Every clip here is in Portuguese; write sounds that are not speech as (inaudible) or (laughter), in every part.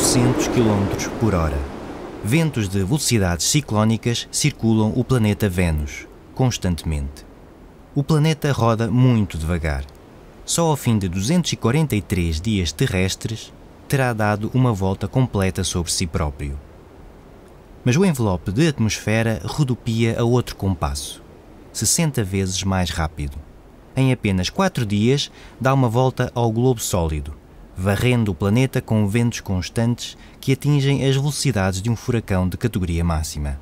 400 km por hora. Ventos de velocidades ciclónicas circulam o planeta Vênus, constantemente. O planeta roda muito devagar. Só ao fim de 243 dias terrestres terá dado uma volta completa sobre si próprio. Mas o envelope de atmosfera rodopia a outro compasso, 60 vezes mais rápido. Em apenas 4 dias, dá uma volta ao globo sólido, varrendo o planeta com ventos constantes que atingem as velocidades de um furacão de categoria máxima.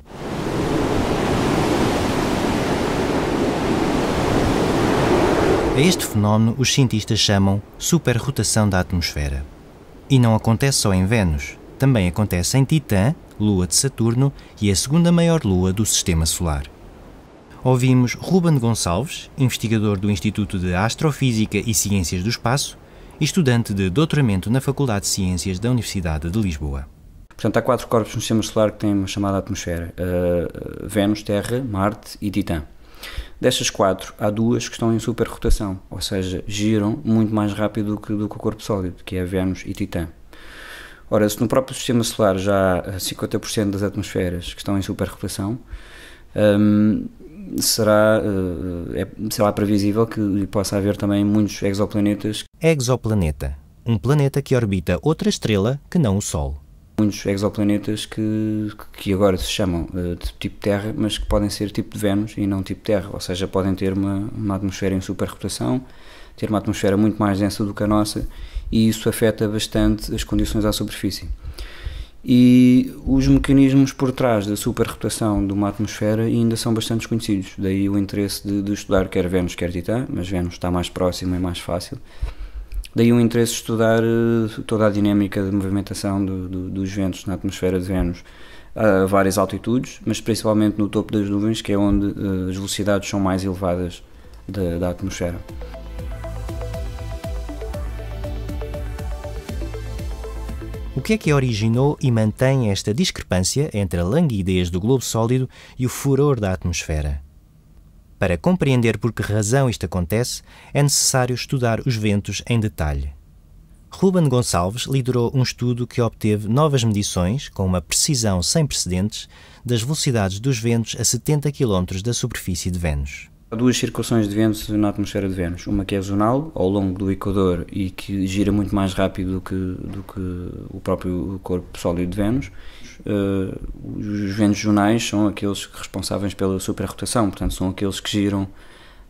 A este fenómeno os cientistas chamam superrotação da atmosfera. E não acontece só em Vênus, também acontece em Titã, lua de Saturno e a segunda maior lua do sistema solar. Ouvimos Ruben Gonçalves, investigador do Instituto de Astrofísica e Ciências do Espaço, e estudante de doutoramento na Faculdade de Ciências da Universidade de Lisboa. Portanto, há quatro corpos no sistema solar que têm uma chamada atmosfera: uh, Vênus, Terra, Marte e Titã. Destas quatro, há duas que estão em superrotação, ou seja, giram muito mais rápido do que, do que o corpo sólido, que é Vênus e Titã. Ora, se no próprio sistema solar já há 50% das atmosferas que estão em superrotação, um, ehm, será, eh, eh, é, será previsível que possa haver também muitos exoplanetas. Exoplaneta, um planeta que orbita outra estrela que não o Sol. Muitos exoplanetas que, que agora se chamam eh, de tipo Terra, mas que podem ser tipo de Vênus e não tipo Terra, ou seja, podem ter uma, uma atmosfera em superrotação, ter uma atmosfera muito mais densa do que a nossa, e isso afeta bastante as condições à superfície e os mecanismos por trás da superrotação de uma atmosfera ainda são bastante desconhecidos. Daí o interesse de, de, estudar quer Vênus, quer Titã, mas Vênus está mais próximo e mais fácil. Daí o interesse de estudar eh, toda a dinâmica de movimentação do, do, dos ventos na atmosfera de Vênus a várias altitudes, mas principalmente no topo das nuvens, que é onde eh, as velocidades são mais elevadas da, da atmosfera. O que é que originou e mantém esta discrepância entre a languidez do globo sólido e o furor da atmosfera? Para compreender por que razão isto acontece, é necessário estudar os ventos em detalhe. Ruben Gonçalves liderou um estudo que obteve novas medições, com uma precisão sem precedentes, das velocidades dos ventos a 70 km da superfície de Vênus. Há duas circulações de ventos na atmosfera de Vênus. Uma que é zonal, ao longo do Equador e que gira muito mais rápido do que, do que o próprio corpo sólido de Vênus. Uh, os ventos zonais são aqueles responsáveis pela superrotação, portanto, são aqueles que giram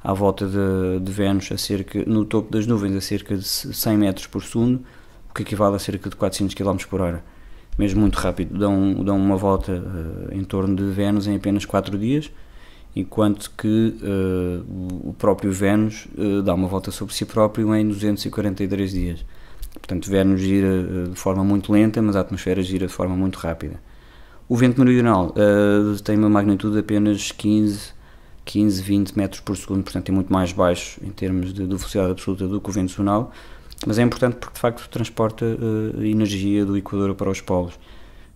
à volta de, de Vênus a cerca, no topo das nuvens a cerca de 100 metros por segundo, o que equivale a cerca de 400 km por hora. Mesmo muito rápido, dão, dão uma volta uh, em torno de Vênus em apenas 4 dias enquanto que uh, o próprio Vênus uh, dá uma volta sobre si próprio em 243 dias. Portanto, Vênus gira eh, de forma muito lenta, mas a atmosfera gira de forma muito rápida. O vento meridional uh, tem uma magnitude de apenas 15, 15, 20 metros por segundo, portanto é muito mais baixo em termos de, de velocidade absoluta do que o vento zonal, mas é importante porque de facto transporta energia do Equador para os polos.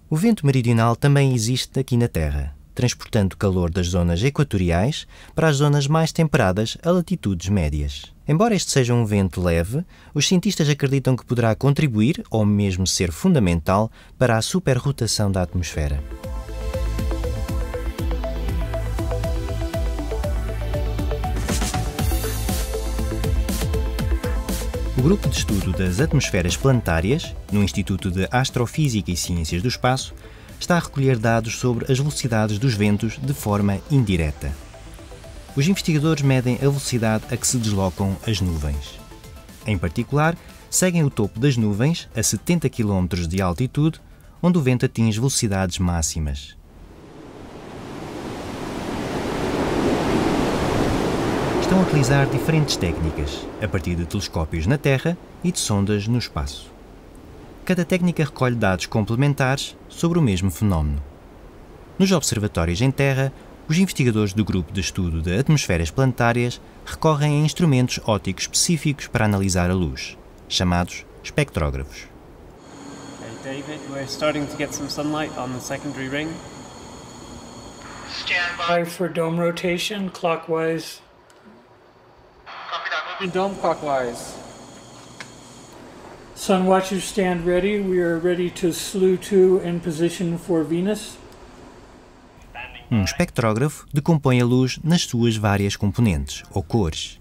O vento meridional também existe aqui na Terra transportando calor das zonas equatoriais para as zonas mais temperadas a latitudes médias. Embora este seja um vento leve, os cientistas acreditam que poderá contribuir ou mesmo ser fundamental para a superrotação da atmosfera. O grupo de estudo das atmosferas planetárias, no Instituto de Astrofísica e Ciências do Espaço, está a recolher dados sobre as velocidades dos ventos de forma indireta. Os investigadores medem a velocidade a que se deslocam as nuvens. Em particular, seguem o topo das nuvens, a 70 km de altitude, onde o vento atinge velocidades máximas. Estão a utilizar diferentes técnicas, a partir de telescópios na Terra e de sondas no espaço cada técnica recolhe dados complementares sobre o mesmo fenómeno. Nos observatórios em terra, os investigadores do grupo de estudo de atmosferas planetárias recorrem a instrumentos ópticos específicos para analisar a luz, chamados espectrógrafos. Hey David, we're starting to get some sunlight on the secondary ring. Stand by for dome rotation clockwise. Copy that. Dome clockwise. Sun watchers stand ready. We are ready to slew to and position for Venus. Um espectrógrafo decompõe a luz nas suas várias componentes, ou cores,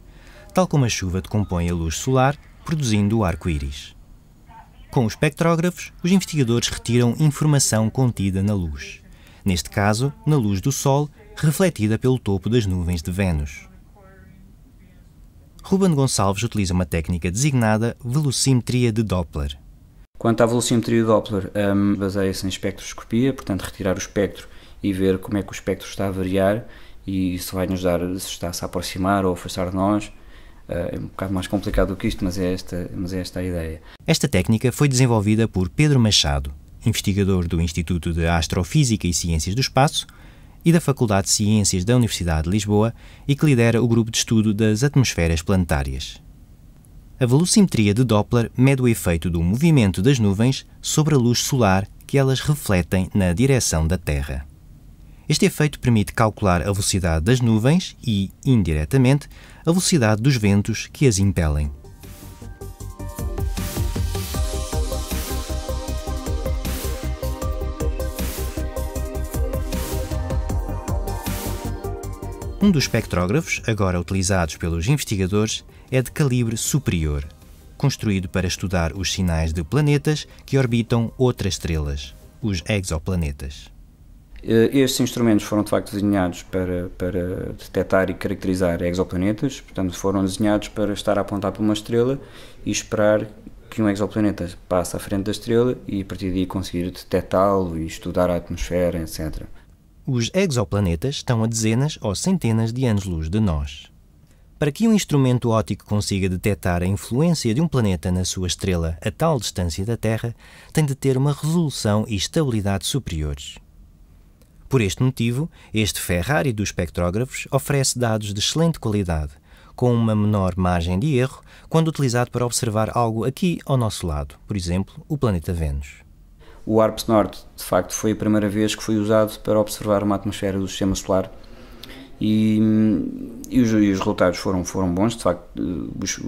tal como a chuva decompõe a luz solar, produzindo o arco-íris. Com os espectrógrafos, os investigadores retiram informação contida na luz, neste caso, na luz do Sol, refletida pelo topo das nuvens de Vênus. Ruben Gonçalves utiliza uma técnica designada velocimetria de Doppler. Quanto à velocimetria de Doppler, um, baseia-se em espectroscopia, portanto, retirar o espectro e ver como é que o espectro está a variar e isso vai nos dar se está a se aproximar ou afastar de nós. Ah, é um bocado mais complicado do que isto, mas é, esta, mas é esta a ideia. Esta técnica foi desenvolvida por Pedro Machado, investigador do Instituto de Astrofísica e Ciências do Espaço, e da Faculdade de Ciências da Universidade de Lisboa e que lidera o grupo de estudo das atmosferas planetárias. A velocimetria de Doppler mede o efeito do movimento das nuvens sobre a luz solar que elas refletem na direção da Terra. Este efeito permite calcular a velocidade das nuvens e, indiretamente, a velocidade dos ventos que as impelem. Um dos espectrógrafos, agora utilizados pelos investigadores, é de calibre superior, construído para estudar os sinais de planetas que orbitam outras estrelas, os exoplanetas. Eh, estes instrumentos foram de facto desenhados para, para detectar e caracterizar exoplanetas, portanto foram desenhados para estar a apontar para uma estrela e esperar que um exoplaneta passe à frente da estrela e a partir daí conseguir detectá-lo e estudar a atmosfera, etc. Os exoplanetas estão a dezenas ou centenas de anos-luz de nós. Para que um instrumento óptico consiga detectar a influência de um planeta na sua estrela a tal distância da Terra, tem de ter uma resolução e estabilidade superiores. Por este motivo, este Ferrari dos espectrógrafos oferece dados de excelente qualidade, com uma menor margem de erro quando utilizado para observar algo aqui ao nosso lado, por exemplo, o planeta Vênus. O ARPS Norte, de facto, foi a primeira vez que foi usado para observar uma atmosfera do Sistema Solar e, e, os, e os, resultados foram, foram bons. De facto, eh,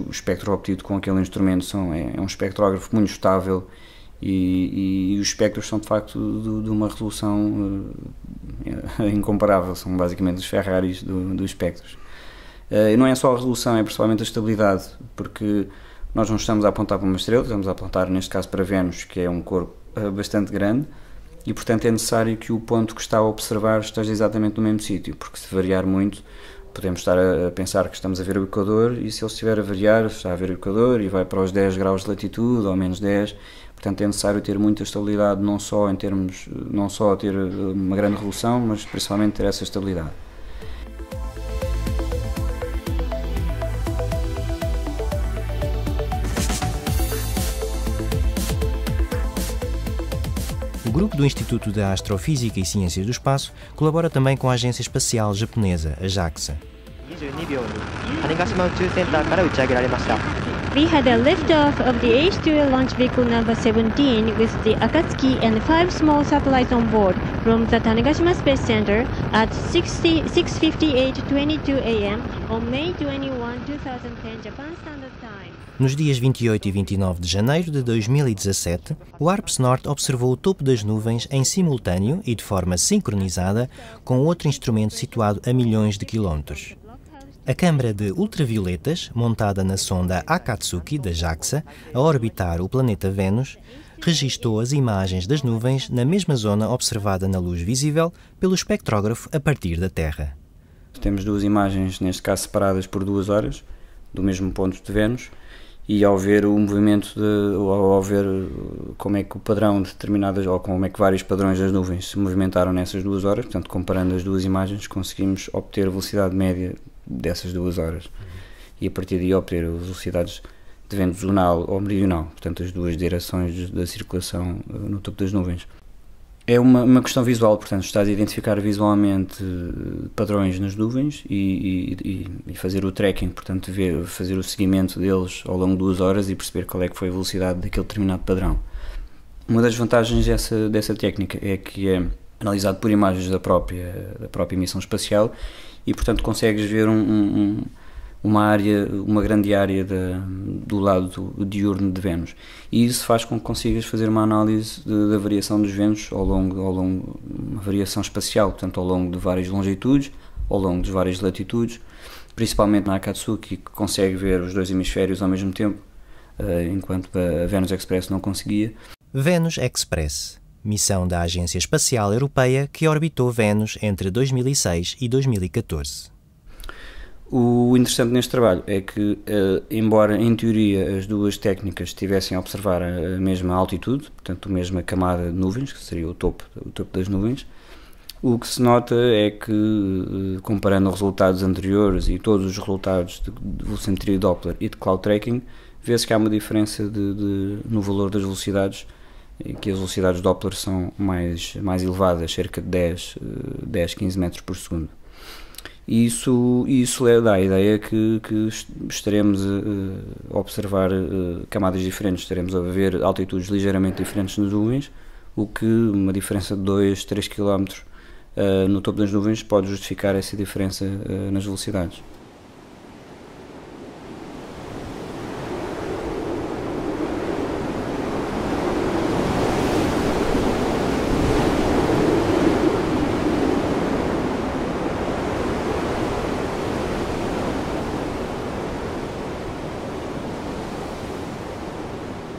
o, espectro obtido com aquele instrumento são, é, é um espectrógrafo muito estável e, e, os espectros são, de facto, de, de uma resolução eh, (laughs) incomparável. São basicamente os Ferraris do, dos espectros. Eh, e não é só a resolução, é principalmente a estabilidade, porque nós não estamos a apontar para uma estrela, estamos a apontar, neste caso, para Vênus, que é um corpo eh, bastante grande e, portanto, é necessário que o ponto que está a observar esteja exatamente no mesmo sítio, porque se variar muito, podemos estar a, a pensar que estamos a ver o Equador e se ele estiver a variar, está a ver o Equador e vai para os 10 graus de latitude ou menos 10. Portanto, é necessário ter muita estabilidade, não só em termos, não só ter eh, uma grande revolução, mas principalmente ter essa estabilidade. grupo do Instituto de Astrofísica e Ciências do Espaço colabora também com a agência espacial japonesa, a JAXA we had a liftoff of the h 2 a launch vehicle number 17 with the Akatsuki and five small satellites on board from the Tanegashima Space Center at 6:58:22 a.m. on May 21, 2010 Japan Standard Time. Nos dias 28 e 29 de janeiro de 2017, o ARPS Norte observou o topo das nuvens em simultâneo e de forma sincronizada com outro instrumento situado a milhões de quilômetros. A câmara de ultravioletas, montada na sonda Akatsuki da JAXA, a orbitar o planeta Vênus, registou as imagens das nuvens na mesma zona observada na luz visível pelo espectrógrafo a partir da Terra. Temos duas imagens, neste caso separadas por duas horas, do mesmo ponto de Vênus, e ao ver o movimento, de, ao ver uh, como é que o padrão de determinadas, ou como é que vários padrões das nuvens se movimentaram nessas duas horas, portanto, comparando as duas imagens, conseguimos obter velocidade média dessas duas horas. E a partir daí obter velocidades de vento zonal ou meridional, portanto as duas direções da circulação eh, no topo das nuvens. É uma, uma questão visual, portanto estás a identificar visualmente eh, padrões nas nuvens e, e, e fazer o tracking, portanto ver, fazer o seguimento deles ao longo de duas horas e perceber qual é que foi a velocidade daquele determinado padrão. Uma das vantagens dessa, dessa técnica é que é analisado por imagens da própria, da própria missão espacial e portanto consegues ver um, um, uma área, uma grande área do lado do, diurno de Vênus. E isso faz com que consigas fazer uma análise da variação dos Vênus ao longo, ao longo, uma variação espacial, portanto ao longo de várias longitudes, ao longo de várias latitudes, principalmente na Akatsuki, que consegue ver os dois hemisférios ao mesmo tempo, eh, enquanto a Vênus Express não conseguia. Vênus Express missão da Agência Espacial Europeia que orbitou Vênus entre 2006 e 2014. O interessante neste trabalho é que, eh, embora em teoria as duas técnicas estivessem a observar a mesma altitude, portanto a mesma camada de nuvens, que seria o topo, o topo das nuvens, o que se nota é que, eh, comparando resultados anteriores e todos os resultados de velocimetria Doppler e de cloud tracking, vê-se que há uma diferença de, de, no valor das velocidades que as velocidades Doppler são mais, mais elevadas, cerca de 10, 10 15 metros por segundo. E isso, isso é, dá a ideia que, que estaremos eh, eh, a observar eh, camadas diferentes, estaremos a ver altitudes ligeiramente diferentes nas nuvens, o que uma diferença de 2, 3 km no topo das nuvens pode justificar essa diferença nas velocidades.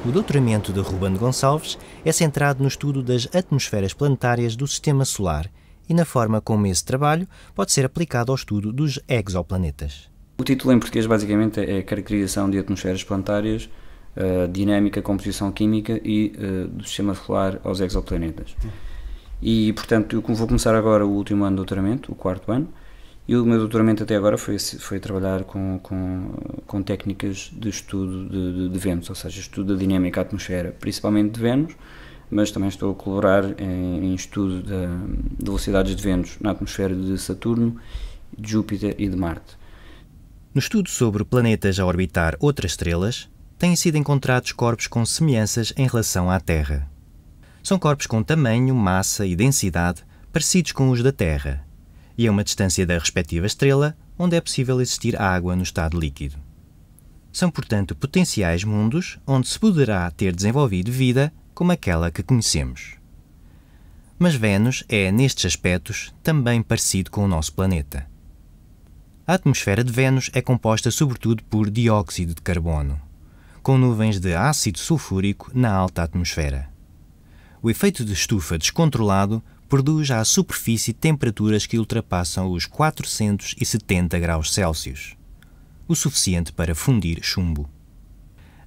O doutoramento de Ruben Gonçalves é centrado no estudo das atmosferas planetárias do Sistema Solar e na forma como esse trabalho pode ser aplicado ao estudo dos exoplanetas. O título em português basicamente é Caracterização de atmosferas planetárias, uh, Dinâmica, Composição Química e uh, do Sistema Solar aos Exoplanetas. E, portanto, eu vou começar agora o último ano de doutoramento, o quarto ano, e o meu doutoramento até agora foi, foi trabalhar com, com, com técnicas de estudo de, de, de Vênus, ou seja, estudo da dinâmica da atmosfera, principalmente de Vênus, mas também estou a colaborar em, em estudo de, de velocidades de Vênus na atmosfera de Saturno, de Júpiter e de Marte. No estudo sobre planetas a orbitar outras estrelas, têm sido encontrados corpos com semelhanças em relação à Terra. São corpos com tamanho, massa e densidade parecidos com os da Terra e a uma distância da respectiva estrela, onde é possível existir água no estado líquido. São, portanto, potenciais mundos onde se poderá ter desenvolvido vida como aquela que conhecemos. Mas Vênus é, nestes aspectos, também parecido com o nosso planeta. A atmosfera de Vênus é composta sobretudo por dióxido de carbono, com nuvens de ácido sulfúrico na alta atmosfera. O efeito de estufa descontrolado produz à superfície temperaturas que ultrapassam os 470 graus Celsius, o suficiente para fundir chumbo.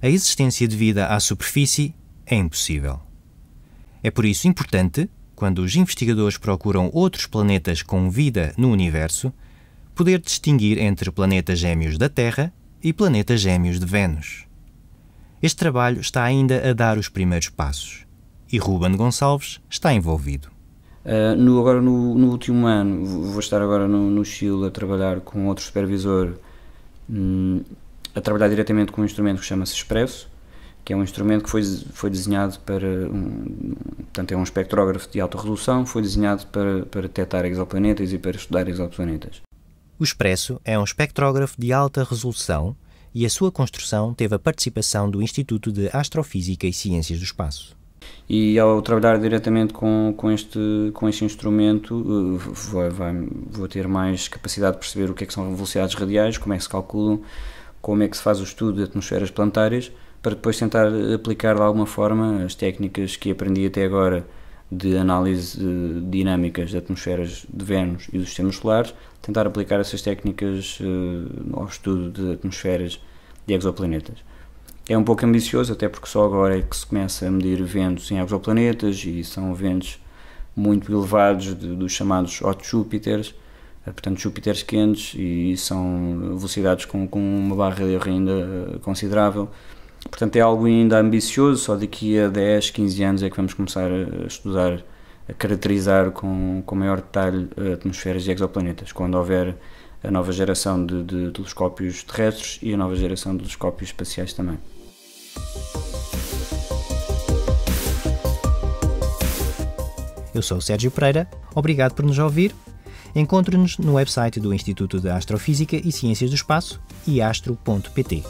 A existência de vida à superfície é impossível. É por isso importante, quando os investigadores procuram outros planetas com vida no universo, poder distinguir entre planetas gêmeos da Terra e planetas gêmeos de Vênus. Este trabalho está ainda a dar os primeiros passos e Ruben Gonçalves está envolvido. Ah, no, agora no, no, último ano, vou estar agora no, no Chile a trabalhar com outro supervisor, hum, a trabalhar diretamente com um instrumento que chama-se Expresso, que é um instrumento que foi, foi desenhado para, um, portanto é um espectrógrafo de alta resolução, foi desenhado para, para detectar exoplanetas e para estudar exoplanetas. O Expresso é um espectrógrafo de alta resolução e a sua construção teve a participação do Instituto de Astrofísica e Ciências do Espaço. E ao trabalhar diretamente com, com, este, com este instrumento, eh, vou, vou ter mais capacidade de perceber o que, é que são velocidades radiais, como é que se calculam, como é que se faz o estudo de atmosferas planetárias, para depois tentar aplicar de alguma forma as técnicas que aprendi até agora de análise de eh, dinâmicas de atmosferas de Vênus e dos sistemas solares, tentar aplicar essas técnicas eh, ao estudo de atmosferas de exoplanetas. É um pouco ambicioso, até porque só agora é que se começa a medir ventos em exoplanetas e são ventos muito elevados de, dos chamados hot Júpiters, eh, portanto Júpiters quentes e são velocidades com, com uma barra de erro ainda eh, considerável. Portanto é algo ainda ambicioso, só daqui a 10, 15 anos é que vamos começar a estudar, a caracterizar com, com maior detalhe eh, atmosferas de exoplanetas, quando houver a nova geração de, de telescópios terrestres e a nova geração de telescópios espaciais também. Eu sou o Sérgio Pereira, obrigado por nos ouvir. Encontre-nos no website do Instituto de Astrofísica e Ciências do Espaço e astro.pt.